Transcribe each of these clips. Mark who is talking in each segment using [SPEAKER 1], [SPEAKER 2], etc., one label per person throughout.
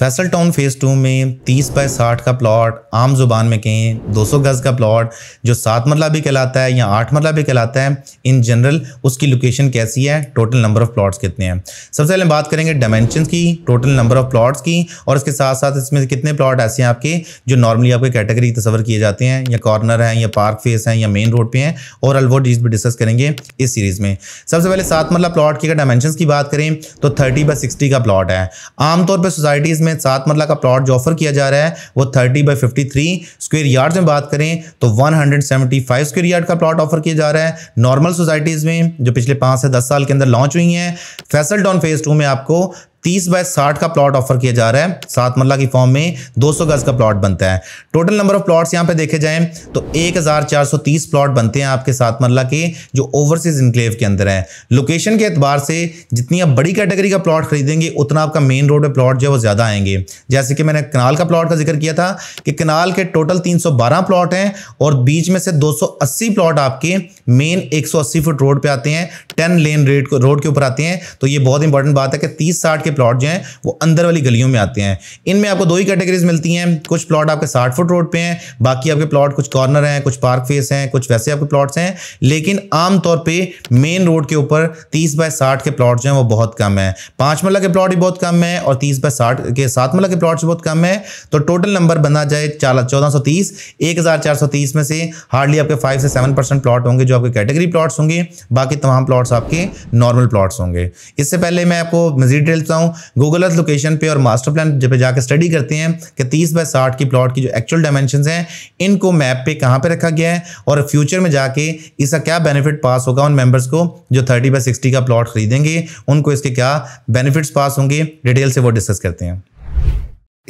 [SPEAKER 1] Faisal town phase to में 30 bye 60 का plot आम जुबान में कहें 200 गज़ का प्लॉट जो सात मरला भी कहलाता है या आठ मरला भी कहलाता है इन जनरल उसकी लोकेशन कैसी है टोटल नंबर ऑफ़ प्लॉट्स कितने हैं सबसे पहले बात करेंगे डायमेंशन की टोटल नंबर ऑफ़ प्लॉट्स की और इसके साथ साथ इसमें कितने प्लॉट ऐसे हैं आपके जो नॉर्मली आपके कैटेगरी तस्वर किए जाते हैं या कॉर्नर हैं या पार्क फेस हैं या मेन रोड पर हैं और अलवो डीज भी डिस्कस करेंगे इस सीरीज़ में सबसे पहले सात मरला प्लॉट की अगर डायमेंशन की बात करें तो थर्टी बाई सिक्सटी का प्लॉट है आमतौर पर सोसाइटीज़ में सात मरला का प्लॉट जो ऑफर किया जा रहा है वो thirty by fifty three square yard में बात करें तो one hundred seventy five square yard का प्लॉट ऑफर किया जा रहा है नॉर्मल सोसाइटीज़ में जो पिछले पाँच से दस साल के अंदर लॉन्च हुई हैं फैसल डॉन फेज टू में आपको तीस बाय साठ का प्लॉट ऑफर किया जा रहा है सात मरला की फॉर्म में दो सौ गज का प्लॉट बनता है टोटल नंबर ऑफ प्लॉट्स यहाँ पे देखे जाएं तो एक हजार चार सौ तीस प्लॉट बनते हैं आपके सात मरला के जो ओवरसीज इंक्लेव के अंदर है लोकेशन के एतबार से जितनी आप बड़ी कैटेगरी का प्लॉट खरीदेंगे उतना आपका मेन रोड पर प्लॉट जो है वो ज़्यादा आएंगे जैसे कि मैंने कनाल का प्लॉट का जिक्र किया था कि कनाल के टोटल तीन प्लॉट हैं और बीच में से दो प्लॉट आपके मेन एक फुट रोड पर आते हैं टेन लेन रेड रोड के ऊपर आते हैं तो ये बहुत इंपॉर्टेंट बात है कि तीस साठ के प्लॉट जो हैं वो अंदर वाली गलियों में आते हैं इनमें आपको दो ही कैटेगरीज मिलती हैं कुछ प्लॉट आपके साठ फुट रोड पे हैं बाकी आपके प्लॉट कुछ कॉर्नर हैं कुछ पार्क फेस हैं कुछ वैसे आपके प्लॉट्स हैं लेकिन आमतौर पर मेन रोड के ऊपर तीस बाय साठ के प्लॉट जो हैं वो बहुत कम हैं पाँच मल्ला के प्लॉट भी बहुत कम हैं और तीस बाय साठ के सात मल्ला के प्लॉट्स बहुत कम हैं तो टोटल नंबर बना जाए चार चौदह में से हार्डली आपके फाइव से सेवन परसेंट प्लॉट होंगे जो आपके कैटेगरी प्लॉट्स होंगे बाकी तमाम प्लॉट्स आपके नॉर्मल प्लॉट्स होंगे इससे पहले मैं आपको मजीद डिटेल्स देता हूँ गूगल अर्थ लोकेशन पे और मास्टर प्लान जब जाकर स्टडी करते हैं कि तीस बाय साठ की प्लॉट की जो एक्चुअल डायमेंशन हैं इनको मैप पे कहाँ पे रखा गया है और फ्यूचर में जाके इसका क्या बेनिफिट पास होगा उन मेम्बर्स को जो थर्टी बाय सिक्सटी का प्लॉट खरीदेंगे उनको इसके क्या बेनिफिट्स पास होंगे डिटेल से वो डिस्कस करते हैं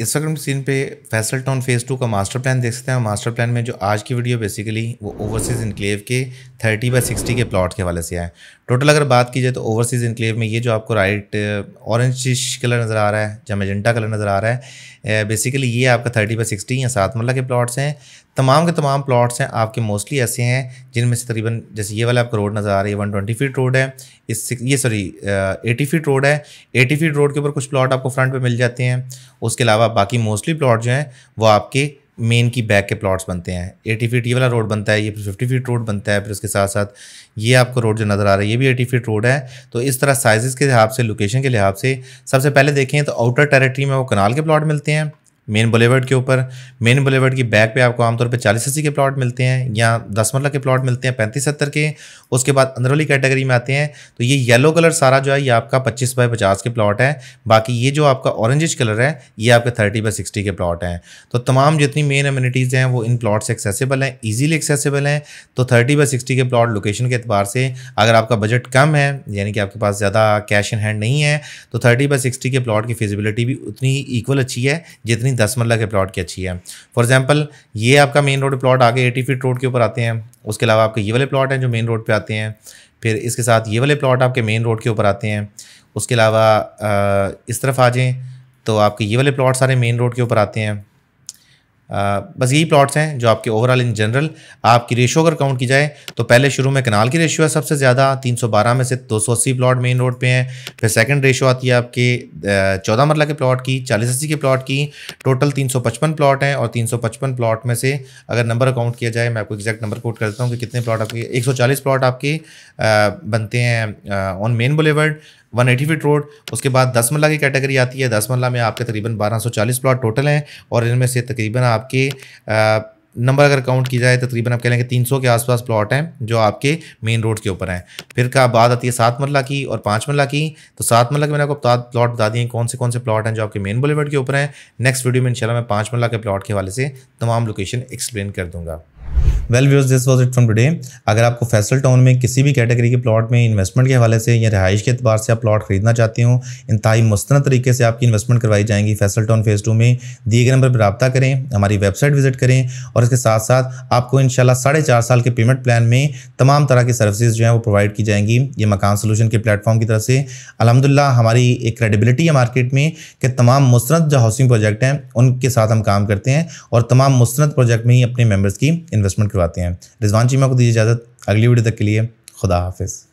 [SPEAKER 1] इंस्टाग्राम सीन पे फैसल टाउन फेज़ टू का मास्टर प्लान देख सकते हैं मास्टर प्लान में जो आज की वीडियो बेसिकली वो ओवरसीज़ इनक्लेव के थर्टी बाई सिक्सटी के प्लॉट के हवाले से है टोटल अगर बात की जाए तो ओवरसीज़ इनक्लेव में ये जो आपको राइट ऑरेंज कलर नज़र आ रहा है या मेजेंटा कलर नज़र आ रहा है बेसिकली uh, ये आपका थर्टी बाई सिक्सटी या सात मल्ला के प्लाट्स हैं तमाम के तमाम प्लाट्स हैं आपके मोस्टली ऐसे हैं जिनमें से तकरीबन जैसे ये वाला आपका रोड नज़र आ रही है वन ट्वेंटी फीट रोड है इस ये सॉरी एटी फीट रोड है एटी फीट रोड के ऊपर कुछ प्लाट आपको फ्रंट पर मिल जाते हैं उसके अलावा बाकी मोस्टली प्लॉट जो हैं वो आपके मेन की बैक के प्लॉट्स बनते हैं एटी फीट ये वाला रोड बनता है ये फिर फिफ्टी फीट रोड बनता है फिर उसके साथ साथ ये आपको रोड जो नज़र आ रहा है ये भी एटी फीट रोड है तो इस तरह साइज़ के लिहाज से लोकेशन के लिहाज से सबसे पहले देखें तो आउटर टेरेटरी में वो कनाल के प्लॉट मिलते हैं मेन बुलेवर्ड के ऊपर मेन बुलेवर्ड की बैक पे आपको आमतौर पे चालीस अस्सी के प्लॉट मिलते हैं या दस मरला के प्लॉट मिलते हैं पैंतीस सत्तर के उसके बाद अंदरौली कैटेगरी में आते हैं तो ये येलो कलर सारा जो है ये आपका पच्चीस बाई पचास के प्लॉट है बाकी ये जो आपका ऑरेंजिश कलर है ये आपके थर्टी बाई सिक्सटी के प्लॉट हैं तो तमाम जितनी मेन अम्यूनिटीज़ हैं वो इन प्लॉट से एक्सेसिबल हैं ईजिली एक्सेसिबल हैं तो थर्टी बाई सिक्सटी के प्लॉट लोकेशन के अतबार से अगर आपका बजट कम है यानी कि आपके पास ज़्यादा कैश इन हैंड नहीं है तो थर्टी बाई सिक्सटी के प्लॉट की फिजिबिलिटी भी उतनी इक्वल अच्छी है जितनी दस मरला के प्लॉट की अच्छी है फॉर एग्जाम्पल ये आपका मेन रोड प्लॉट आगे एटी फीट रोड के ऊपर आते हैं उसके अलावा आपके ये वाले प्लॉट हैं जो मेन रोड पर आते हैं फिर इसके साथ ये वाले प्लॉट आपके मेन रोड के ऊपर आते हैं उसके अलावा इस तरफ आ जाएँ तो आपके ये वाले प्लॉट सारे मेन रोड के ऊपर आते हैं बस यही प्लॉट्स हैं जो आपके ओवरऑल इन जनरल आपकी रेशियो अगर काउंट की जाए तो पहले शुरू में कनाल की रेशियो है सबसे ज़्यादा 312 में से 280 प्लॉट मेन रोड पे हैं फिर सेकंड रेशियो आती है आपके चौदह मरला के प्लॉट की चालीस अस्सी के प्लॉट की टोटल 355 प्लॉट हैं और 355 प्लॉट में से अगर नंबर काउंट किया जाए मैं आपको एग्जैक्ट नंबर कोट करता हूँ कि कितने प्लॉट आपके एक प्लॉट आपके बनते हैं on main boulevard one eighty feet road उसके बाद दस मल्ला की कैटेगरी आती है दस मल्ला में आपके तकरीबन बारह सौ चालीस प्लाट टोटल हैं और इनमें से तकरीबन आपके नंबर अगर काउंट की जाए तकरीबन आप कह लेंगे तीन सौ के आसपास प्लॉट हैं जो आपके मेन रोड के ऊपर हैं फिर का बात आती है सात मरला की और पाँच मल्ला की तो सात मल्ला के मैंने आपको प्लॉट बता दिए कौन से कौन से प्लॉट हैं जो आपके मेन बुलेवर्ड के ऊपर हैं नेक्स्ट वीडियो में इंशाल्लाह मैं पाँच मरला के प्लॉट के हवाले से तमाम लोकेशन एक्सप्लेन कर दूँगा well views this was it from today अगर आपको फैसल टाउन में किसी भी कैटेगरी के प्लॉट में इन्वेस्टमेंट के हवाले से या रहाइश के अतबार से आप प्लॉट खरीदना चाहते हो इंतहाई मुस्तर तरीके से आपकी इन्वेस्टमेंट करवाई जाएंगी फैसल टाउन फेज़ टू में दिए गए नंबर पर रबा करें हमारी वेबसाइट विजिट करें और इसके साथ साथ आपको इन साढ़े चार साल के पेमेंट प्लान में तमाम तरह की सर्विसज जो हैं वो प्रोवाइड की जाएंगी ये मकान सोलूशन के प्लेटफॉर्म की तरफ से अलहमदिल्ला हमारी एक क्रेडिबिलिटी है मार्केट में कि तमाम मुस्रद जो हाउसिंग प्रोजेक्ट हैं उनके साथ हम काम करते हैं और तमाम मुस्रद प्रोजेक्ट में ही अपने मेम्बर्स की इन्वेस्टमेंट करवाते हैं रिजवान जी मैं को दीजिए इजाज़त अगली वीडियो तक के लिए खुदा हाफिज़